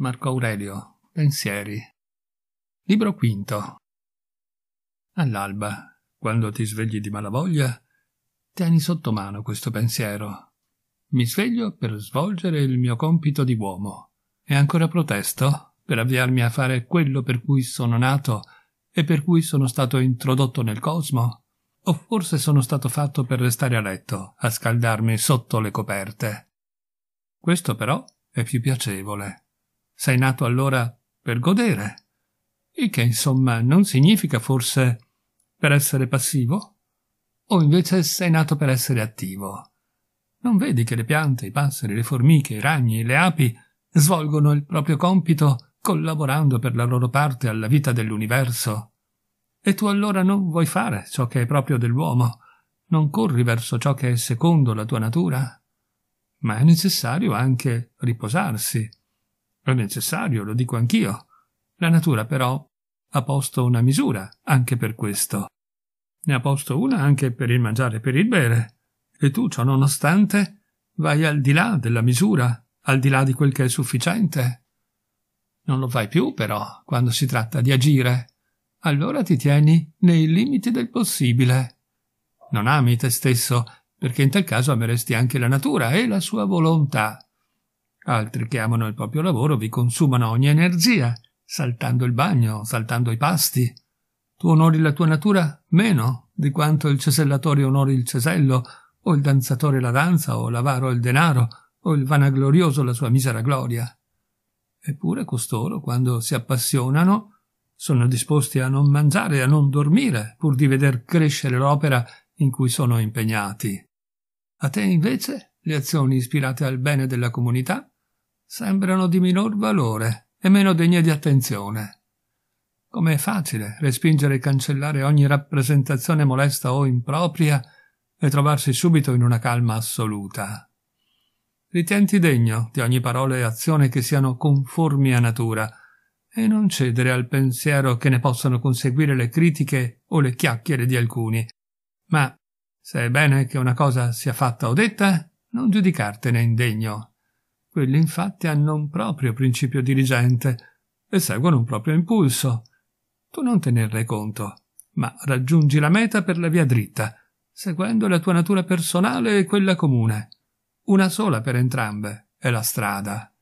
Marco Aurelio, Pensieri. Libro quinto. All'alba, quando ti svegli di malavoglia, tieni sotto mano questo pensiero. Mi sveglio per svolgere il mio compito di uomo e ancora protesto per avviarmi a fare quello per cui sono nato e per cui sono stato introdotto nel cosmo? O forse sono stato fatto per restare a letto, a scaldarmi sotto le coperte? Questo però è più piacevole. Sei nato allora per godere, il che insomma non significa forse per essere passivo? O invece sei nato per essere attivo? Non vedi che le piante, i passeri, le formiche, i ragni, le api svolgono il proprio compito collaborando per la loro parte alla vita dell'universo? E tu allora non vuoi fare ciò che è proprio dell'uomo? Non corri verso ciò che è secondo la tua natura? Ma è necessario anche riposarsi, è necessario, lo dico anch'io. La natura, però, ha posto una misura anche per questo. Ne ha posto una anche per il mangiare e per il bere. E tu, ciò nonostante, vai al di là della misura, al di là di quel che è sufficiente. Non lo fai più, però, quando si tratta di agire. Allora ti tieni nei limiti del possibile. Non ami te stesso, perché in tal caso ameresti anche la natura e la sua volontà. Altri che amano il proprio lavoro vi consumano ogni energia, saltando il bagno, saltando i pasti. Tu onori la tua natura meno di quanto il cesellatore onori il cesello, o il danzatore la danza, o l'avaro il denaro, o il vanaglorioso la sua misera gloria. Eppure costoro, quando si appassionano, sono disposti a non mangiare, e a non dormire, pur di veder crescere l'opera in cui sono impegnati. A te invece le azioni ispirate al bene della comunità sembrano di minor valore e meno degne di attenzione. Com'è facile respingere e cancellare ogni rappresentazione molesta o impropria e trovarsi subito in una calma assoluta. Ritienti degno di ogni parola e azione che siano conformi a natura, e non cedere al pensiero che ne possano conseguire le critiche o le chiacchiere di alcuni. Ma se è bene che una cosa sia fatta o detta, non giudicartene indegno, quelli infatti hanno un proprio principio dirigente e seguono un proprio impulso. Tu non te ne rendi conto, ma raggiungi la meta per la via dritta, seguendo la tua natura personale e quella comune. Una sola per entrambe è la strada.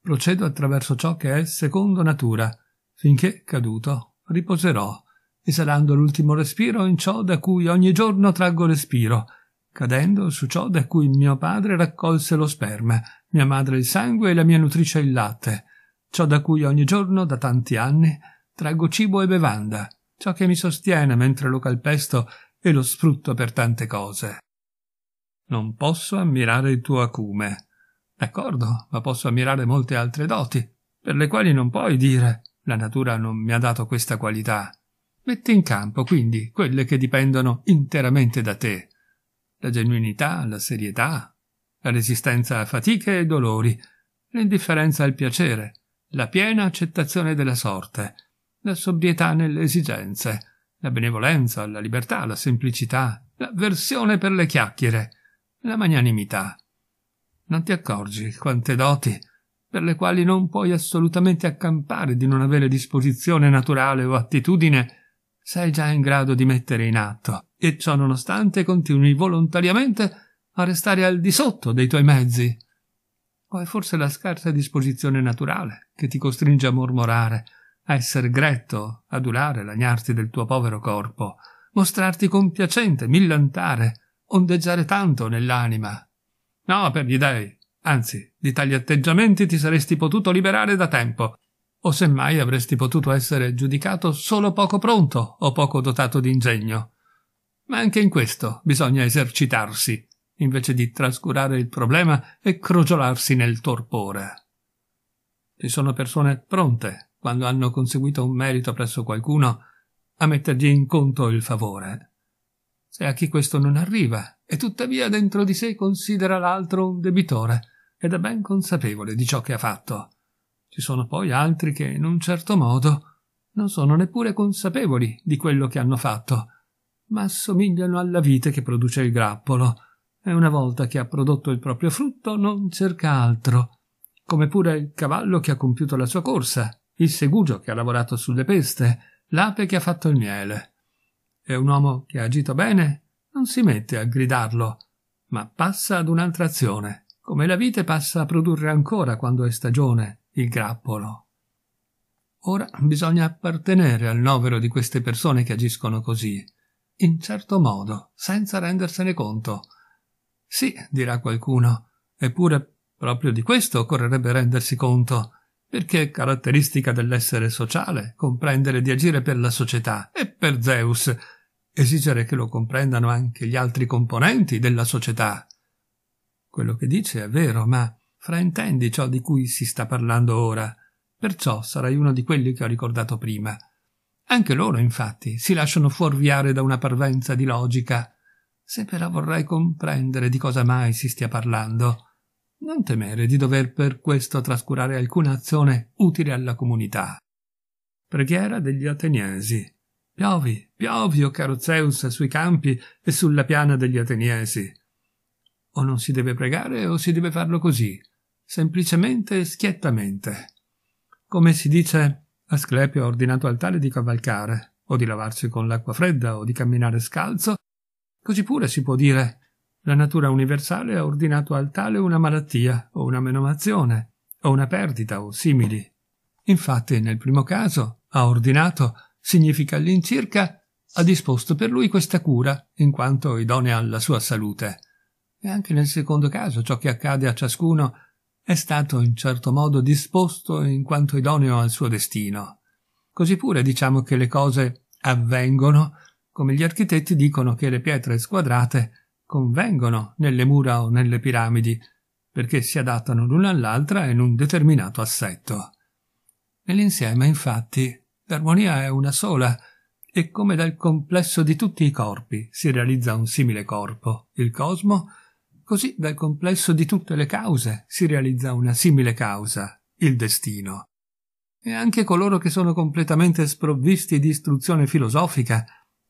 Procedo attraverso ciò che è secondo natura, finché, caduto, riposerò, esalando l'ultimo respiro in ciò da cui ogni giorno traggo respiro, cadendo su ciò da cui mio padre raccolse lo sperma, mia madre il sangue e la mia nutrice il latte, ciò da cui ogni giorno, da tanti anni, traggo cibo e bevanda, ciò che mi sostiene mentre lo calpesto e lo sfrutto per tante cose. Non posso ammirare il tuo acume. D'accordo, ma posso ammirare molte altre doti, per le quali non puoi dire la natura non mi ha dato questa qualità. Metti in campo, quindi, quelle che dipendono interamente da te la genuinità, la serietà, la resistenza a fatiche e dolori, l'indifferenza al piacere, la piena accettazione della sorte, la sobrietà nelle esigenze, la benevolenza, la libertà, la semplicità, l'avversione per le chiacchiere, la magnanimità. Non ti accorgi quante doti, per le quali non puoi assolutamente accampare di non avere disposizione naturale o attitudine, sei già in grado di mettere in atto e ciò nonostante continui volontariamente a restare al di sotto dei tuoi mezzi. O è forse la scarsa disposizione naturale che ti costringe a mormorare, a essere gretto, adulare, lagnarti del tuo povero corpo, mostrarti compiacente, millantare, ondeggiare tanto nell'anima. No, per gli dèi, Anzi, di tali atteggiamenti ti saresti potuto liberare da tempo, o semmai avresti potuto essere giudicato solo poco pronto o poco dotato di ingegno. Ma anche in questo bisogna esercitarsi, invece di trascurare il problema e crogiolarsi nel torpore. Ci sono persone pronte, quando hanno conseguito un merito presso qualcuno, a mettergli in conto il favore. Se a chi questo non arriva, e tuttavia dentro di sé considera l'altro un debitore, ed è ben consapevole di ciò che ha fatto. Ci sono poi altri che, in un certo modo, non sono neppure consapevoli di quello che hanno fatto, ma assomigliano alla vite che produce il grappolo, e una volta che ha prodotto il proprio frutto non cerca altro, come pure il cavallo che ha compiuto la sua corsa, il segugio che ha lavorato sulle peste, l'ape che ha fatto il miele. E un uomo che ha agito bene non si mette a gridarlo, ma passa ad un'altra azione, come la vite passa a produrre ancora quando è stagione il grappolo. Ora bisogna appartenere al novero di queste persone che agiscono così, in certo modo, senza rendersene conto. Sì, dirà qualcuno, eppure proprio di questo occorrerebbe rendersi conto, perché è caratteristica dell'essere sociale comprendere di agire per la società e per Zeus, esigere che lo comprendano anche gli altri componenti della società. Quello che dice è vero, ma fraintendi ciò di cui si sta parlando ora, perciò sarai uno di quelli che ho ricordato prima. Anche loro, infatti, si lasciano fuorviare da una parvenza di logica. Se però vorrai comprendere di cosa mai si stia parlando, non temere di dover per questo trascurare alcuna azione utile alla comunità. Preghiera degli Ateniesi. Piovi, piovi, o oh caro Zeus, sui campi e sulla piana degli Ateniesi. O non si deve pregare o si deve farlo così, semplicemente e schiettamente. Come si dice Asclepio ha ordinato al tale di cavalcare, o di lavarsi con l'acqua fredda, o di camminare scalzo. Così pure si può dire la natura universale ha ordinato al tale una malattia, o una menomazione, o una perdita, o simili. Infatti, nel primo caso, ha ordinato significa all'incirca ha disposto per lui questa cura, in quanto idonea alla sua salute. E anche nel secondo caso ciò che accade a ciascuno è stato in certo modo disposto in quanto idoneo al suo destino. Così pure diciamo che le cose avvengono come gli architetti dicono che le pietre squadrate convengono nelle mura o nelle piramidi, perché si adattano l'una all'altra in un determinato assetto. Nell'insieme, infatti, l'armonia è una sola, e come dal complesso di tutti i corpi si realizza un simile corpo, il cosmo, Così dal complesso di tutte le cause si realizza una simile causa, il destino. E anche coloro che sono completamente sprovvisti di istruzione filosofica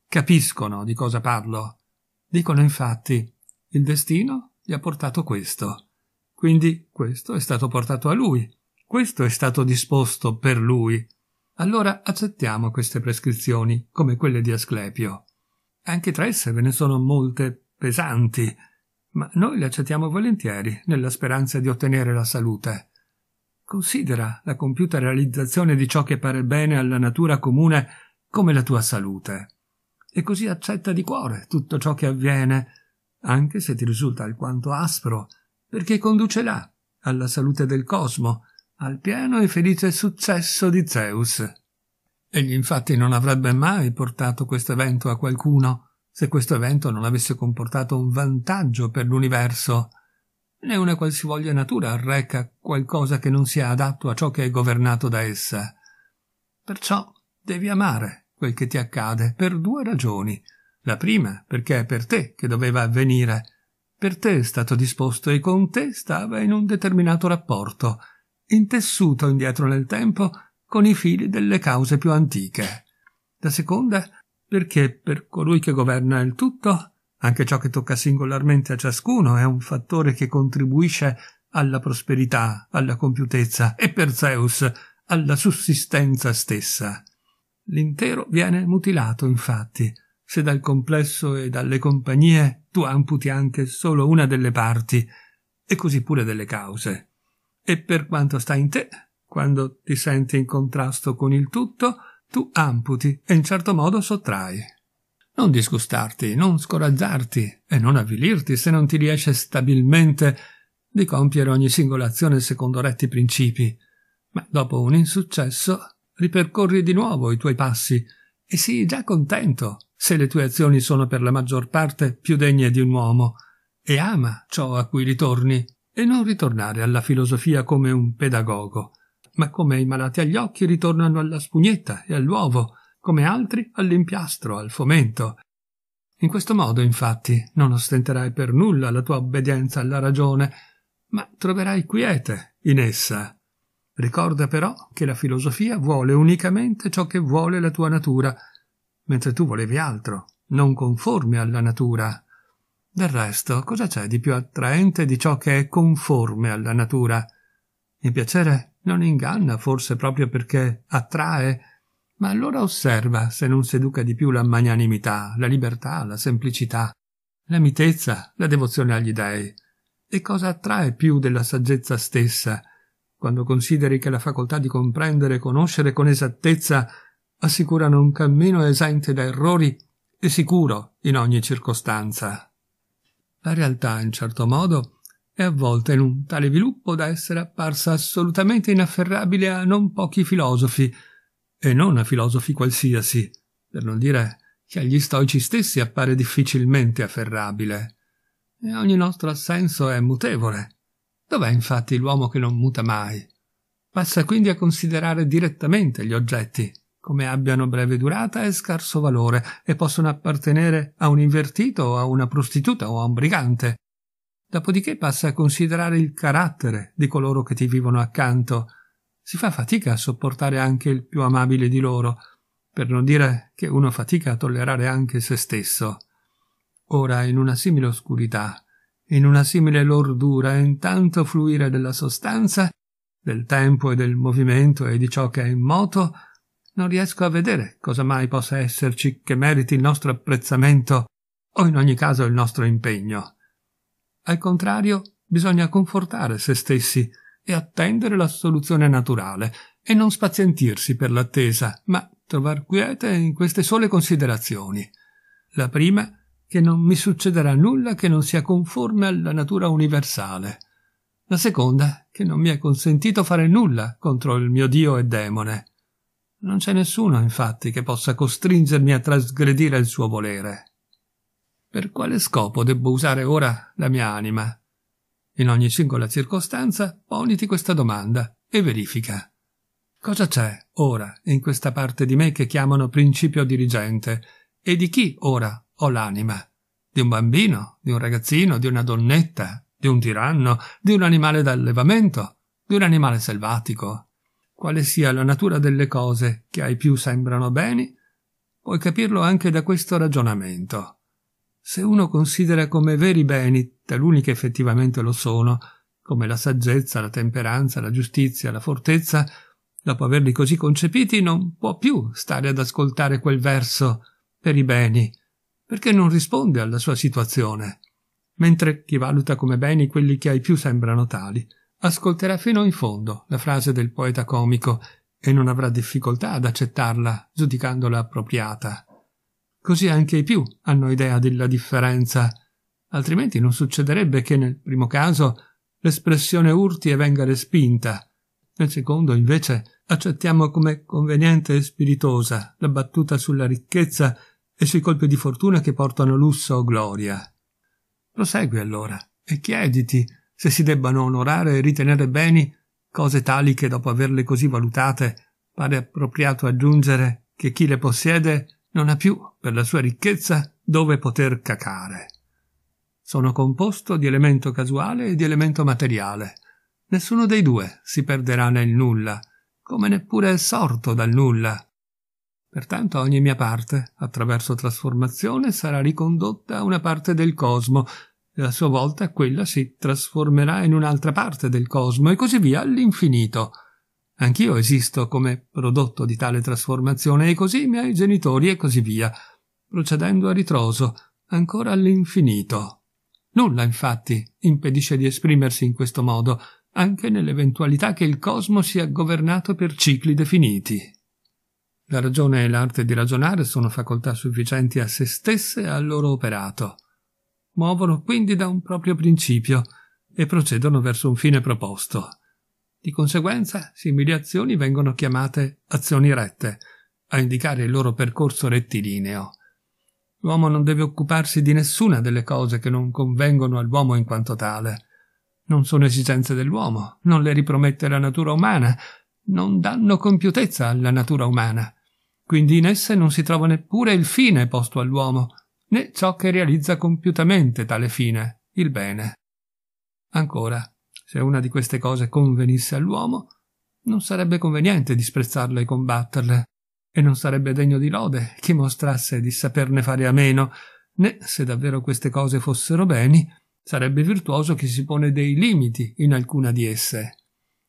capiscono di cosa parlo. Dicono infatti il destino gli ha portato questo. Quindi questo è stato portato a lui, questo è stato disposto per lui. Allora accettiamo queste prescrizioni come quelle di Asclepio. Anche tra esse ve ne sono molte pesanti, ma noi le accettiamo volentieri nella speranza di ottenere la salute. Considera la compiuta realizzazione di ciò che pare bene alla natura comune come la tua salute. E così accetta di cuore tutto ciò che avviene, anche se ti risulta alquanto aspro, perché conduce là, alla salute del cosmo, al pieno e felice successo di Zeus. Egli infatti non avrebbe mai portato questo evento a qualcuno, se questo evento non avesse comportato un vantaggio per l'universo, né una qualsivoglia natura arreca qualcosa che non sia adatto a ciò che è governato da essa. Perciò devi amare quel che ti accade per due ragioni. La prima, perché è per te che doveva avvenire, per te è stato disposto e con te stava in un determinato rapporto, intessuto indietro nel tempo con i fili delle cause più antiche. La seconda perché per colui che governa il tutto, anche ciò che tocca singolarmente a ciascuno è un fattore che contribuisce alla prosperità, alla compiutezza e per Zeus alla sussistenza stessa. L'intero viene mutilato, infatti, se dal complesso e dalle compagnie tu amputi anche solo una delle parti, e così pure delle cause. E per quanto sta in te, quando ti senti in contrasto con il tutto, tu amputi e in certo modo sottrai. Non disgustarti, non scoraggiarti e non avvilirti se non ti riesce stabilmente di compiere ogni singola azione secondo retti principi, ma dopo un insuccesso ripercorri di nuovo i tuoi passi e sii già contento se le tue azioni sono per la maggior parte più degne di un uomo, e ama ciò a cui ritorni, e non ritornare alla filosofia come un pedagogo, ma come i malati agli occhi ritornano alla spugnetta e all'uovo, come altri all'impiastro, al fomento. In questo modo, infatti, non ostenterai per nulla la tua obbedienza alla ragione, ma troverai quiete in essa. Ricorda però che la filosofia vuole unicamente ciò che vuole la tua natura, mentre tu volevi altro, non conforme alla natura. Del resto, cosa c'è di più attraente di ciò che è conforme alla natura? Il piacere non inganna forse proprio perché attrae, ma allora osserva se non seduca di più la magnanimità, la libertà, la semplicità, la mitezza, la devozione agli dèi. E cosa attrae più della saggezza stessa, quando consideri che la facoltà di comprendere e conoscere con esattezza assicurano un cammino esente da errori e sicuro in ogni circostanza? La realtà, in certo modo, è avvolta in un tale viluppo da essere apparsa assolutamente inafferrabile a non pochi filosofi, e non a filosofi qualsiasi, per non dire che agli stoici stessi appare difficilmente afferrabile. E ogni nostro assenso è mutevole. Dov'è infatti l'uomo che non muta mai? Passa quindi a considerare direttamente gli oggetti, come abbiano breve durata e scarso valore, e possono appartenere a un invertito o a una prostituta o a un brigante, Dopodiché passa a considerare il carattere di coloro che ti vivono accanto. Si fa fatica a sopportare anche il più amabile di loro, per non dire che uno fatica a tollerare anche se stesso. Ora, in una simile oscurità, in una simile lordura, in tanto fluire della sostanza, del tempo e del movimento e di ciò che è in moto, non riesco a vedere cosa mai possa esserci che meriti il nostro apprezzamento o in ogni caso il nostro impegno. Al contrario, bisogna confortare se stessi e attendere la soluzione naturale e non spazientirsi per l'attesa, ma trovar quiete in queste sole considerazioni. La prima, che non mi succederà nulla che non sia conforme alla natura universale. La seconda, che non mi è consentito fare nulla contro il mio Dio e demone. Non c'è nessuno, infatti, che possa costringermi a trasgredire il suo volere. Per quale scopo debbo usare ora la mia anima? In ogni singola circostanza poniti questa domanda e verifica. Cosa c'è ora in questa parte di me che chiamano principio dirigente e di chi ora ho l'anima? Di un bambino, di un ragazzino, di una donnetta, di un tiranno, di un animale d'allevamento, di un animale selvatico? Quale sia la natura delle cose che ai più sembrano beni? Puoi capirlo anche da questo ragionamento se uno considera come veri beni taluni che effettivamente lo sono, come la saggezza, la temperanza, la giustizia, la fortezza, dopo averli così concepiti non può più stare ad ascoltare quel verso per i beni, perché non risponde alla sua situazione. Mentre chi valuta come beni quelli che ai più sembrano tali, ascolterà fino in fondo la frase del poeta comico e non avrà difficoltà ad accettarla, giudicandola appropriata così anche i più hanno idea della differenza, altrimenti non succederebbe che nel primo caso l'espressione urti e venga respinta, nel secondo invece accettiamo come conveniente e spiritosa la battuta sulla ricchezza e sui colpi di fortuna che portano lusso o gloria. Prosegui allora e chiediti se si debbano onorare e ritenere beni cose tali che dopo averle così valutate pare appropriato aggiungere che chi le possiede non ha più, per la sua ricchezza, dove poter cacare. Sono composto di elemento casuale e di elemento materiale. Nessuno dei due si perderà nel nulla, come neppure è sorto dal nulla. Pertanto ogni mia parte, attraverso trasformazione, sarà ricondotta a una parte del cosmo, e a sua volta quella si trasformerà in un'altra parte del cosmo, e così via all'infinito. Anch'io esisto come prodotto di tale trasformazione e così i miei genitori e così via, procedendo a ritroso, ancora all'infinito. Nulla, infatti, impedisce di esprimersi in questo modo, anche nell'eventualità che il cosmo sia governato per cicli definiti. La ragione e l'arte di ragionare sono facoltà sufficienti a se stesse e al loro operato. Muovono quindi da un proprio principio e procedono verso un fine proposto. Di conseguenza, simili azioni vengono chiamate azioni rette, a indicare il loro percorso rettilineo. L'uomo non deve occuparsi di nessuna delle cose che non convengono all'uomo in quanto tale. Non sono esigenze dell'uomo, non le ripromette la natura umana, non danno compiutezza alla natura umana. Quindi in esse non si trova neppure il fine posto all'uomo, né ciò che realizza compiutamente tale fine, il bene. Ancora, se una di queste cose convenisse all'uomo, non sarebbe conveniente disprezzarle e combatterle, e non sarebbe degno di lode chi mostrasse di saperne fare a meno, né se davvero queste cose fossero beni, sarebbe virtuoso chi si pone dei limiti in alcuna di esse.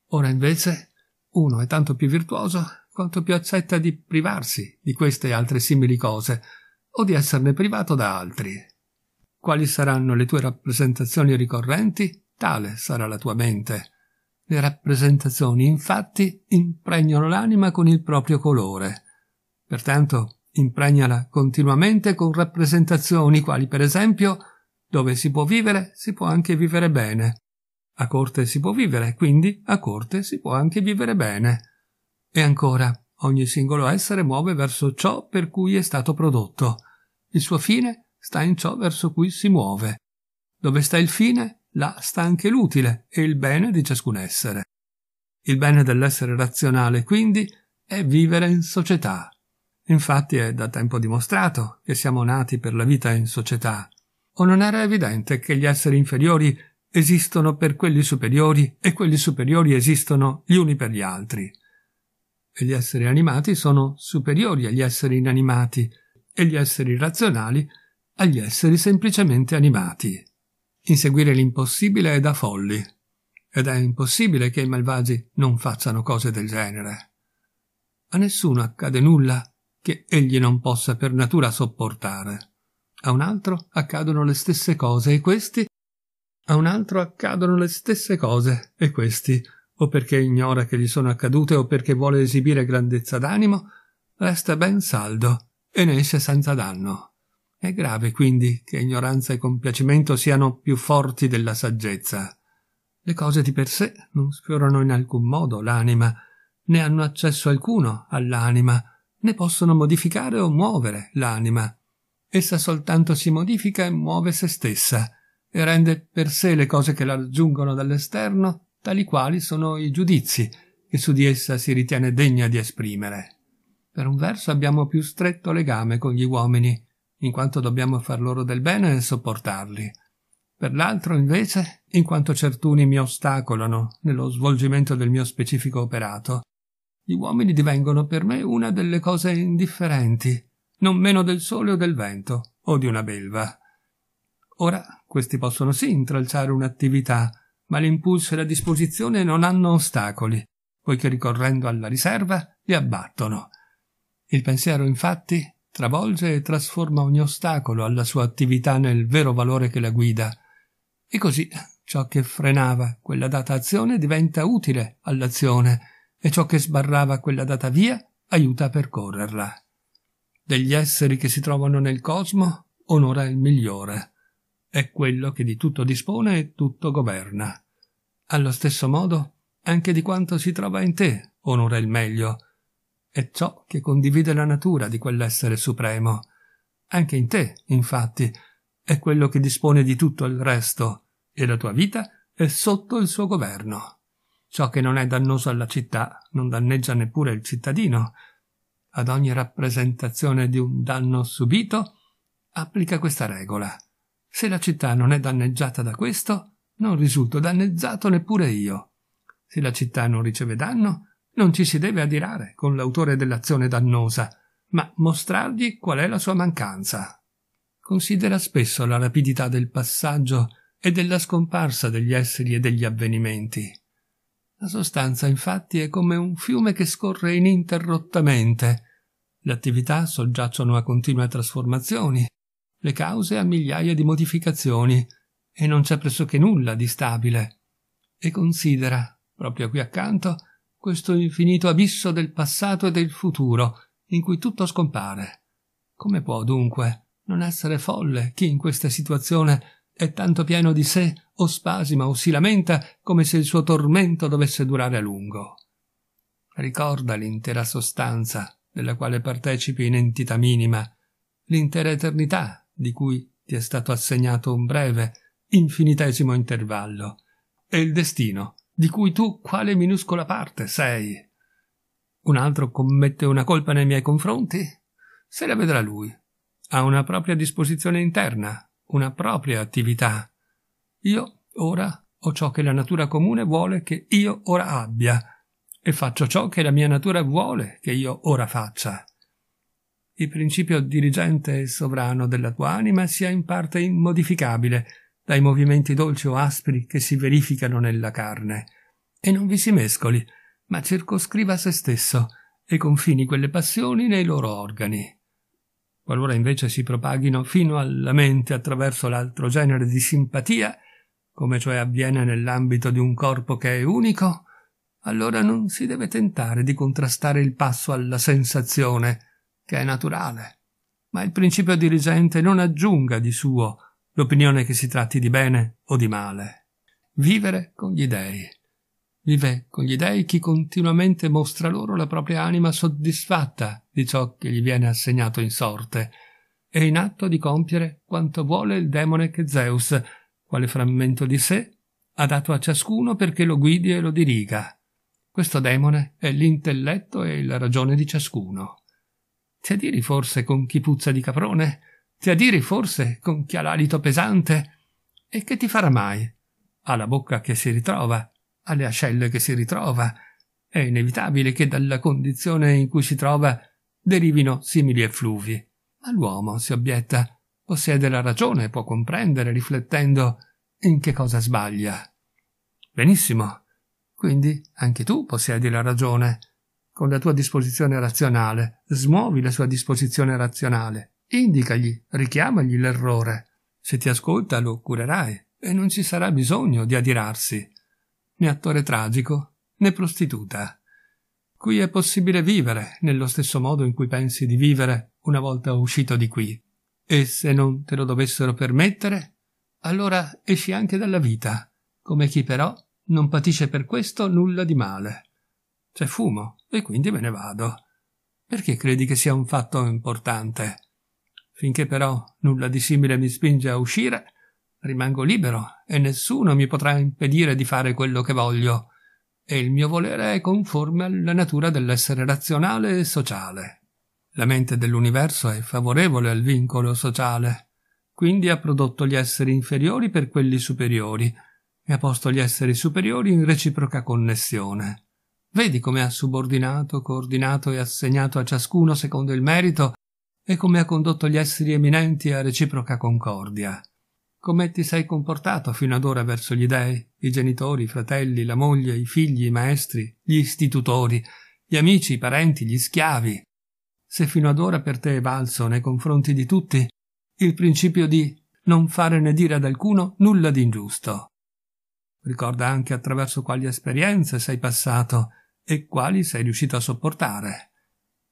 Ora invece uno è tanto più virtuoso quanto più accetta di privarsi di queste e altre simili cose, o di esserne privato da altri. Quali saranno le tue rappresentazioni ricorrenti? Tale sarà la tua mente. Le rappresentazioni, infatti, impregnano l'anima con il proprio colore. Pertanto, impregnala continuamente con rappresentazioni quali, per esempio, dove si può vivere, si può anche vivere bene. A corte si può vivere, quindi a corte si può anche vivere bene. E ancora, ogni singolo essere muove verso ciò per cui è stato prodotto. Il suo fine sta in ciò verso cui si muove. Dove sta il fine? là sta anche l'utile e il bene di ciascun essere. Il bene dell'essere razionale, quindi, è vivere in società. Infatti è da tempo dimostrato che siamo nati per la vita in società. O non era evidente che gli esseri inferiori esistono per quelli superiori e quelli superiori esistono gli uni per gli altri. E gli esseri animati sono superiori agli esseri inanimati e gli esseri razionali agli esseri semplicemente animati. Inseguire l'impossibile è da folli, ed è impossibile che i malvagi non facciano cose del genere. A nessuno accade nulla che egli non possa per natura sopportare. A un altro accadono le stesse cose e questi a un altro accadono le stesse cose e questi o perché ignora che gli sono accadute o perché vuole esibire grandezza d'animo, resta ben saldo e ne esce senza danno. È grave, quindi, che ignoranza e compiacimento siano più forti della saggezza. Le cose di per sé non sfiorano in alcun modo l'anima, né hanno accesso alcuno all'anima, né possono modificare o muovere l'anima. Essa soltanto si modifica e muove se stessa, e rende per sé le cose che la raggiungono dall'esterno tali quali sono i giudizi che su di essa si ritiene degna di esprimere. Per un verso abbiamo più stretto legame con gli uomini, in quanto dobbiamo far loro del bene e sopportarli. Per l'altro, invece, in quanto certuni mi ostacolano nello svolgimento del mio specifico operato, gli uomini divengono per me una delle cose indifferenti, non meno del sole o del vento, o di una belva. Ora, questi possono sì intralciare un'attività, ma l'impulso e la disposizione non hanno ostacoli, poiché ricorrendo alla riserva li abbattono. Il pensiero, infatti, travolge e trasforma ogni ostacolo alla sua attività nel vero valore che la guida. E così ciò che frenava quella data azione diventa utile all'azione e ciò che sbarrava quella data via aiuta a percorrerla. Degli esseri che si trovano nel cosmo onora il migliore. È quello che di tutto dispone e tutto governa. Allo stesso modo, anche di quanto si trova in te onora il meglio, è ciò che condivide la natura di quell'essere supremo. Anche in te, infatti, è quello che dispone di tutto il resto, e la tua vita è sotto il suo governo. Ciò che non è dannoso alla città non danneggia neppure il cittadino. Ad ogni rappresentazione di un danno subito, applica questa regola. Se la città non è danneggiata da questo, non risulto danneggiato neppure io. Se la città non riceve danno, non ci si deve adirare con l'autore dell'azione dannosa, ma mostrargli qual è la sua mancanza. Considera spesso la rapidità del passaggio e della scomparsa degli esseri e degli avvenimenti. La sostanza, infatti, è come un fiume che scorre ininterrottamente. Le attività soggiacciono a continue trasformazioni, le cause a migliaia di modificazioni, e non c'è pressoché nulla di stabile. E considera, proprio qui accanto, questo infinito abisso del passato e del futuro, in cui tutto scompare. Come può dunque non essere folle chi in questa situazione è tanto pieno di sé o spasima o si lamenta come se il suo tormento dovesse durare a lungo? Ricorda l'intera sostanza della quale partecipi in entità minima, l'intera eternità di cui ti è stato assegnato un breve, infinitesimo intervallo, e il destino di cui tu quale minuscola parte sei. Un altro commette una colpa nei miei confronti? Se la vedrà lui. Ha una propria disposizione interna, una propria attività. Io ora ho ciò che la natura comune vuole che io ora abbia, e faccio ciò che la mia natura vuole che io ora faccia. Il principio dirigente e sovrano della tua anima sia in parte immodificabile, dai movimenti dolci o aspri che si verificano nella carne, e non vi si mescoli, ma circoscriva se stesso e confini quelle passioni nei loro organi. Qualora invece si propaghino fino alla mente attraverso l'altro genere di simpatia, come cioè avviene nell'ambito di un corpo che è unico, allora non si deve tentare di contrastare il passo alla sensazione, che è naturale. Ma il principio dirigente non aggiunga di suo l'opinione che si tratti di bene o di male. Vivere con gli dèi. Vive con gli dèi chi continuamente mostra loro la propria anima soddisfatta di ciò che gli viene assegnato in sorte, e in atto di compiere quanto vuole il demone che Zeus, quale frammento di sé, ha dato a ciascuno perché lo guidi e lo diriga. Questo demone è l'intelletto e la ragione di ciascuno. C'è diri forse con chi puzza di caprone? ti adiri forse con chi ha l'alito pesante? E che ti farà mai? Ha la bocca che si ritrova, ha le ascelle che si ritrova. È inevitabile che dalla condizione in cui si trova derivino simili effluvi. Ma l'uomo, si obietta, possiede la ragione e può comprendere, riflettendo, in che cosa sbaglia. Benissimo. Quindi anche tu possiedi la ragione. Con la tua disposizione razionale, smuovi la sua disposizione razionale Indicagli, richiamagli l'errore. Se ti ascolta lo curerai e non ci sarà bisogno di adirarsi. Né attore tragico, né prostituta. Qui è possibile vivere nello stesso modo in cui pensi di vivere una volta uscito di qui. E se non te lo dovessero permettere, allora esci anche dalla vita, come chi però non patisce per questo nulla di male. C'è fumo e quindi me ne vado. Perché credi che sia un fatto importante? Finché però nulla di simile mi spinge a uscire, rimango libero e nessuno mi potrà impedire di fare quello che voglio, e il mio volere è conforme alla natura dell'essere razionale e sociale. La mente dell'universo è favorevole al vincolo sociale, quindi ha prodotto gli esseri inferiori per quelli superiori e ha posto gli esseri superiori in reciproca connessione. Vedi come ha subordinato, coordinato e assegnato a ciascuno secondo il merito e come ha condotto gli esseri eminenti a reciproca concordia. Come ti sei comportato fino ad ora verso gli dèi, i genitori, i fratelli, la moglie, i figli, i maestri, gli istitutori, gli amici, i parenti, gli schiavi? Se fino ad ora per te è valso nei confronti di tutti il principio di non fare né dire ad alcuno nulla di ingiusto. Ricorda anche attraverso quali esperienze sei passato e quali sei riuscito a sopportare.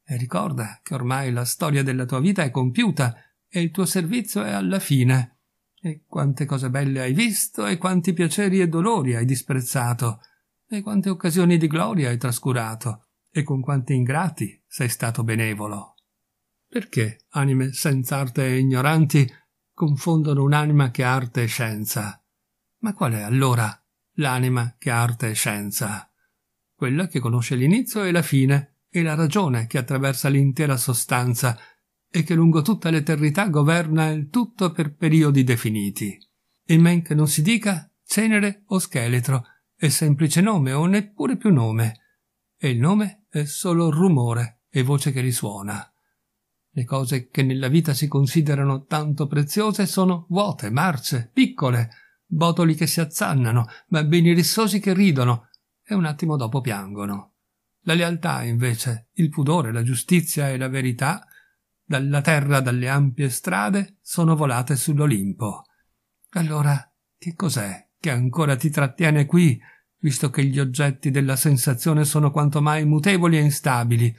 E ricorda che ormai la storia della tua vita è compiuta e il tuo servizio è alla fine. E quante cose belle hai visto e quanti piaceri e dolori hai disprezzato e quante occasioni di gloria hai trascurato e con quanti ingrati sei stato benevolo. Perché anime senz'arte e ignoranti confondono un'anima che ha arte e scienza? Ma qual è allora l'anima che ha arte e scienza? Quella che conosce l'inizio e la fine, e la ragione che attraversa l'intera sostanza e che lungo tutta l'eternità governa il tutto per periodi definiti. E men che non si dica cenere o scheletro, è semplice nome o neppure più nome, e il nome è solo rumore e voce che risuona. Le cose che nella vita si considerano tanto preziose sono vuote, marce, piccole, botoli che si azzannano, bambini rissosi che ridono e un attimo dopo piangono. La lealtà, invece, il pudore, la giustizia e la verità, dalla terra, dalle ampie strade, sono volate sull'Olimpo. Allora, che cos'è che ancora ti trattiene qui, visto che gli oggetti della sensazione sono quanto mai mutevoli e instabili,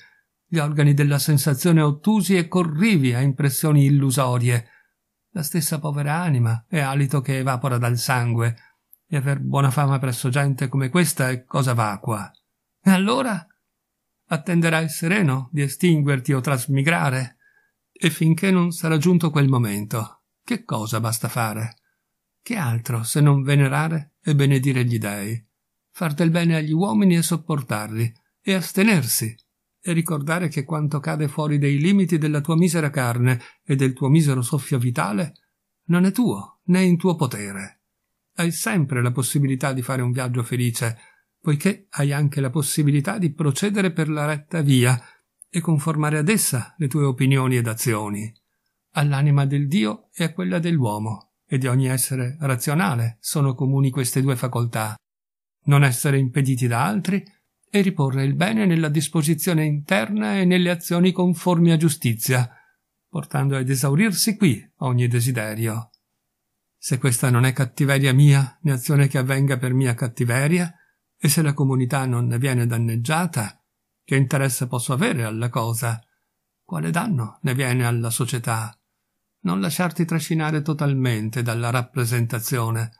gli organi della sensazione ottusi e corrivi a impressioni illusorie. La stessa povera anima è alito che evapora dal sangue, e aver buona fama presso gente come questa è cosa vacua. E allora attenderai sereno di estinguerti o trasmigrare, e finché non sarà giunto quel momento, che cosa basta fare? Che altro se non venerare e benedire gli dèi, far del bene agli uomini e sopportarli, e astenersi, e ricordare che quanto cade fuori dei limiti della tua misera carne e del tuo misero soffio vitale non è tuo né in tuo potere. Hai sempre la possibilità di fare un viaggio felice, poiché hai anche la possibilità di procedere per la retta via e conformare ad essa le tue opinioni ed azioni, all'anima del Dio e a quella dell'uomo e di ogni essere razionale sono comuni queste due facoltà, non essere impediti da altri e riporre il bene nella disposizione interna e nelle azioni conformi a giustizia, portando ad esaurirsi qui ogni desiderio. Se questa non è cattiveria mia, né azione che avvenga per mia cattiveria, e se la comunità non ne viene danneggiata, che interesse posso avere alla cosa? Quale danno ne viene alla società? Non lasciarti trascinare totalmente dalla rappresentazione,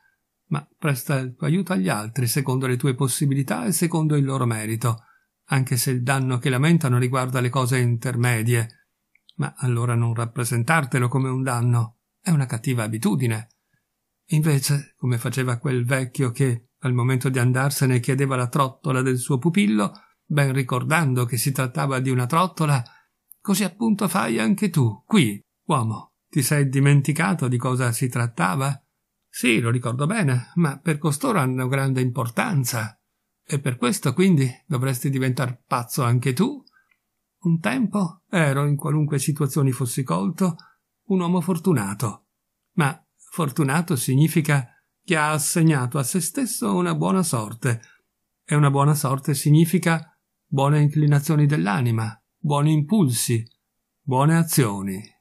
ma presta il tuo aiuto agli altri secondo le tue possibilità e secondo il loro merito, anche se il danno che lamentano riguarda le cose intermedie. Ma allora non rappresentartelo come un danno è una cattiva abitudine. Invece, come faceva quel vecchio che, al momento di andarsene chiedeva la trottola del suo pupillo, ben ricordando che si trattava di una trottola. Così appunto fai anche tu, qui, uomo. Ti sei dimenticato di cosa si trattava? Sì, lo ricordo bene, ma per costoro hanno grande importanza. E per questo, quindi, dovresti diventar pazzo anche tu? Un tempo ero, in qualunque situazione fossi colto, un uomo fortunato. Ma fortunato significa che ha assegnato a se stesso una buona sorte. E una buona sorte significa buone inclinazioni dell'anima, buoni impulsi, buone azioni.